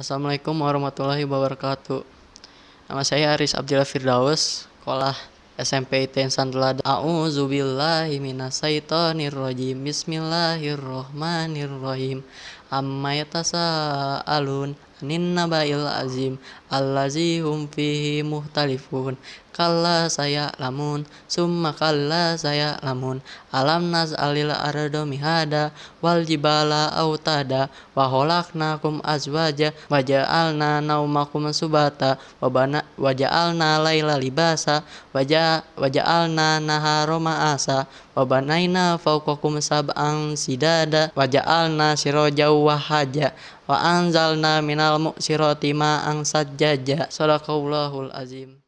Assalamualaikum warahmatullahi wabarakatuh. Nama saya Aris Abdillah Firdaus, sekolah SMP ITN Santelada. A'udzubillahi minasyaitonirrajim. Bismillahirrahmanirrahim. Amma yatasaalun ninnabail azim allazi hum fihi muhtalifun kalla saya lamun summa kalla saya lamun alam naz alil ardo mihada wal jibala autada Waholaknakum azwaja wajalna naumakum subata wa bana laila libasa wa ja'alna ma'asa Wabanaina banaina sab'an sidada wajalna sirojau wahaja wa anzalna minal mu'sirati ma'an sajjaja sadaqallahul azim